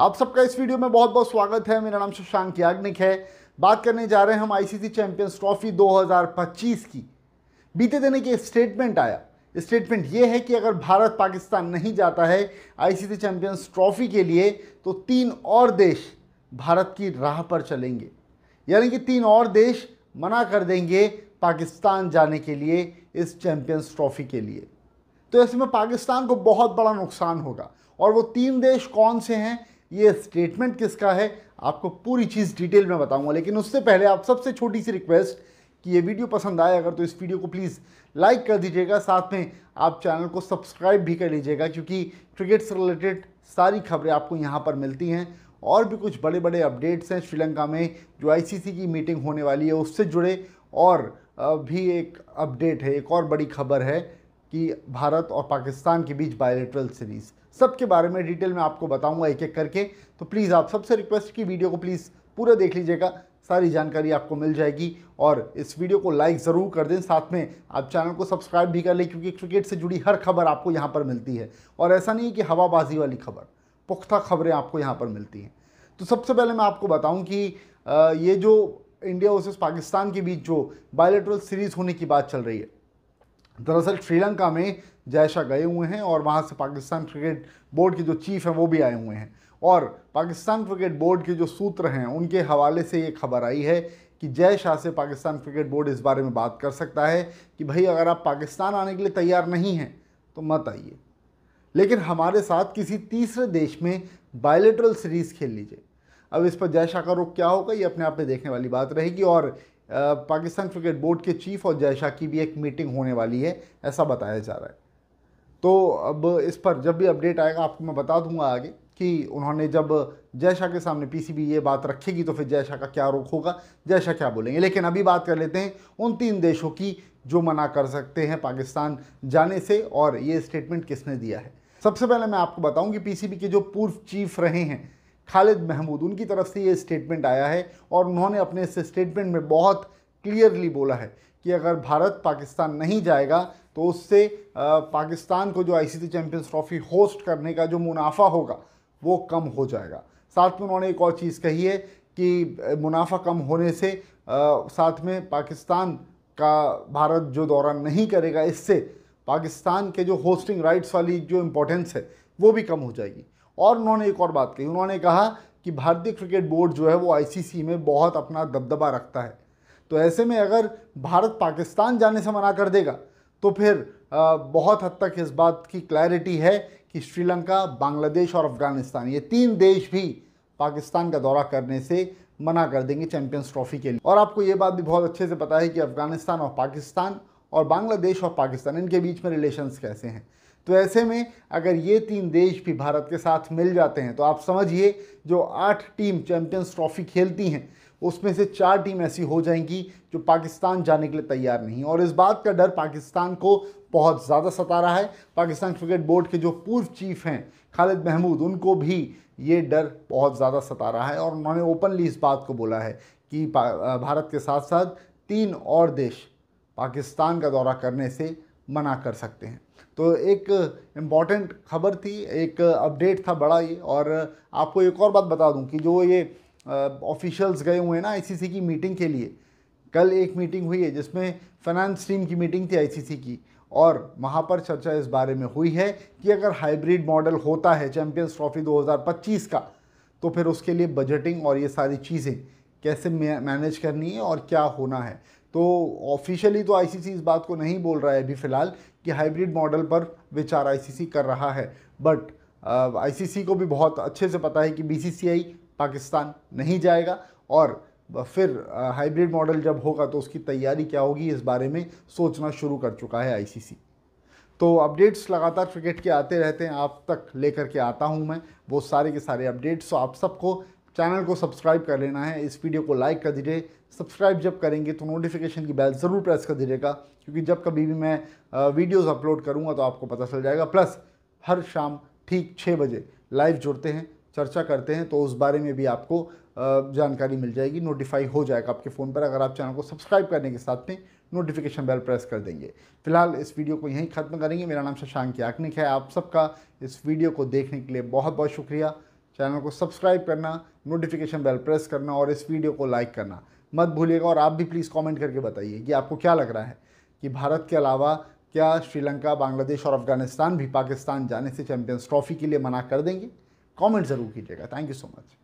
आप सबका इस वीडियो में बहुत बहुत स्वागत है मेरा नाम शशांक याग्निक है बात करने जा रहे हैं हम आईसीसी चैंपियंस ट्रॉफी 2025 की बीते दिन एक स्टेटमेंट आया स्टेटमेंट ये है कि अगर भारत पाकिस्तान नहीं जाता है आईसीसी चैंपियंस ट्रॉफी के लिए तो तीन और देश भारत की राह पर चलेंगे यानी कि तीन और देश मना कर देंगे पाकिस्तान जाने के लिए इस चैंपियंस ट्रॉफी के लिए तो ऐसे में पाकिस्तान को बहुत बड़ा नुकसान होगा और वो तीन देश कौन से हैं ये स्टेटमेंट किसका है आपको पूरी चीज़ डिटेल में बताऊंगा लेकिन उससे पहले आप सबसे छोटी सी रिक्वेस्ट कि ये वीडियो पसंद आए अगर तो इस वीडियो को प्लीज़ लाइक कर दीजिएगा साथ में आप चैनल को सब्सक्राइब भी कर लीजिएगा क्योंकि क्रिकेट से रिलेटेड सारी खबरें आपको यहाँ पर मिलती हैं और भी कुछ बड़े बड़े अपडेट्स हैं श्रीलंका में जो आईसीसी की मीटिंग होने वाली है उससे जुड़े और भी एक अपडेट है एक और बड़ी खबर है कि भारत और पाकिस्तान के बीच बायोलिट्रल सीरीज़ सब के बारे में डिटेल में आपको बताऊंगा एक एक करके तो प्लीज़ आप सबसे रिक्वेस्ट की वीडियो को प्लीज़ पूरा देख लीजिएगा सारी जानकारी आपको मिल जाएगी और इस वीडियो को लाइक ज़रूर कर दें साथ में आप चैनल को सब्सक्राइब भी कर लें क्योंकि क्रिकेट से जुड़ी हर खबर आपको यहाँ पर मिलती है और ऐसा नहीं कि हवाबाजी वाली खबर पुख्ता खबरें आपको यहाँ पर मिलती हैं तो सबसे पहले मैं आपको बताऊँ कि ये जो इंडिया वर्सेज़ पाकिस्तान के बीच जो बायोलेट्रल सीरीज़ होने की बात चल रही है दरअसल श्रीलंका में जयशाह गए हुए हैं और वहाँ से पाकिस्तान क्रिकेट बोर्ड के जो चीफ हैं वो भी आए हुए हैं और पाकिस्तान क्रिकेट बोर्ड के जो सूत्र हैं उनके हवाले से ये खबर आई है कि जय शाह से पाकिस्तान क्रिकेट बोर्ड इस बारे में बात कर सकता है कि भाई अगर आप पाकिस्तान आने के लिए तैयार नहीं हैं तो मत आइए लेकिन हमारे साथ किसी तीसरे देश में बायोलेटरल सीरीज़ खेल लीजिए अब इस पर जय शाह का रुख क्या होगा ये अपने आप में देखने वाली बात रहेगी और पाकिस्तान क्रिकेट बोर्ड के चीफ और जयशाह की भी एक मीटिंग होने वाली है ऐसा बताया जा रहा है तो अब इस पर जब भी अपडेट आएगा आपको मैं बता दूंगा आगे कि उन्होंने जब जयशाह के सामने पीसीबी ये बात रखेगी तो फिर जयशाह का क्या रुख होगा जयशाह क्या बोलेंगे लेकिन अभी बात कर लेते हैं उन तीन देशों की जो मना कर सकते हैं पाकिस्तान जाने से और ये स्टेटमेंट किसने दिया है सबसे पहले मैं आपको बताऊं कि पीसीबी के जो पूर्व चीफ रहे हैं खालिद महमूद उनकी तरफ से ये स्टेटमेंट आया है और उन्होंने अपने इस स्टेटमेंट में बहुत क्लियरली बोला है कि अगर भारत पाकिस्तान नहीं जाएगा तो उससे पाकिस्तान को जो आईसीसी चैंपियंस ट्रॉफी होस्ट करने का जो मुनाफा होगा वो कम हो जाएगा साथ में उन्होंने एक और चीज़ कही है कि मुनाफा कम होने से आ, साथ में पाकिस्तान का भारत जो दौरा नहीं करेगा इससे पाकिस्तान के जो होस्टिंग राइट्स वाली जो इम्पोर्टेंस है वो भी कम हो जाएगी और उन्होंने एक और बात कही उन्होंने कहा कि भारतीय क्रिकेट बोर्ड जो है वो आईसीसी में बहुत अपना दबदबा रखता है तो ऐसे में अगर भारत पाकिस्तान जाने से मना कर देगा तो फिर बहुत हद तक इस बात की क्लैरिटी है कि श्रीलंका बांग्लादेश और अफगानिस्तान ये तीन देश भी पाकिस्तान का दौरा करने से मना कर देंगे चैंपियंस ट्रॉफी के लिए और आपको ये बात भी बहुत अच्छे से पता है कि अफगानिस्तान और पाकिस्तान और बांग्लादेश और पाकिस्तान इनके बीच में रिलेशंस कैसे हैं तो ऐसे में अगर ये तीन देश भी भारत के साथ मिल जाते हैं तो आप समझिए जो आठ टीम चैम्पियंस ट्रॉफी खेलती हैं उसमें से चार टीम ऐसी हो जाएंगी जो पाकिस्तान जाने के लिए तैयार नहीं और इस बात का डर पाकिस्तान को बहुत ज़्यादा सता रहा है पाकिस्तान क्रिकेट बोर्ड के जो पूर्व चीफ हैं खालिद महमूद उनको भी ये डर बहुत ज़्यादा सता रहा है और उन्होंने ओपनली इस बात को बोला है कि भारत के साथ साथ तीन और देश पाकिस्तान का दौरा करने से मना कर सकते हैं तो एक इम्पॉर्टेंट खबर थी एक अपडेट था बड़ा ये और आपको एक और बात बता दूं कि जो ये ऑफिशियल्स गए हुए हैं ना आईसीसी की मीटिंग के लिए कल एक मीटिंग हुई है जिसमें फाइनेंस टीम की मीटिंग थी आईसीसी की और वहाँ पर चर्चा इस बारे में हुई है कि अगर हाइब्रिड मॉडल होता है चैम्पियंस ट्रॉफी 2025 का तो फिर उसके लिए बजटिंग और ये सारी चीज़ें कैसे मैनेज करनी है और क्या होना है तो ऑफिशियली तो आईसीसी इस बात को नहीं बोल रहा है अभी फ़िलहाल कि हाइब्रिड मॉडल पर विचार आईसीसी कर रहा है बट आईसीसी uh, को भी बहुत अच्छे से पता है कि बीसीसीआई पाकिस्तान नहीं जाएगा और uh, फिर हाइब्रिड uh, मॉडल जब होगा तो उसकी तैयारी क्या होगी इस बारे में सोचना शुरू कर चुका है आईसीसी तो अपडेट्स लगातार क्रिकेट के आते रहते हैं आप तक लेकर के आता हूं मैं वो सारे के सारे अपडेट्स तो आप सबको चैनल को सब्सक्राइब कर लेना है इस वीडियो को लाइक कर दीजिए सब्सक्राइब जब करेंगे तो नोटिफिकेशन की बेल ज़रूर प्रेस कर दीजिएगा क्योंकि जब कभी भी मैं वीडियोस अपलोड करूँगा तो आपको पता चल जाएगा प्लस हर शाम ठीक छः बजे लाइव जुड़ते हैं चर्चा करते हैं तो उस बारे में भी आपको जानकारी मिल जाएगी नोटिफाई हो जाएगा आपके फ़ोन पर अगर आप चैनल को सब्सक्राइब करने के साथ में नोटिफिकेशन बेल प्रेस कर देंगे फिलहाल इस वीडियो को यहीं ख़त्म करेंगे मेरा नाम शशांक याग्निक है आप सबका इस वीडियो को देखने के लिए बहुत बहुत शुक्रिया चैनल को सब्सक्राइब करना नोटिफिकेशन बेल प्रेस करना और इस वीडियो को लाइक करना मत भूलिएगा और आप भी प्लीज़ कमेंट करके बताइए कि आपको क्या लग रहा है कि भारत के अलावा क्या श्रीलंका बांग्लादेश और अफगानिस्तान भी पाकिस्तान जाने से चैम्पियंस ट्रॉफ़ी के लिए मना कर देंगे कॉमेंट ज़रूर कीजिएगा थैंक यू सो मच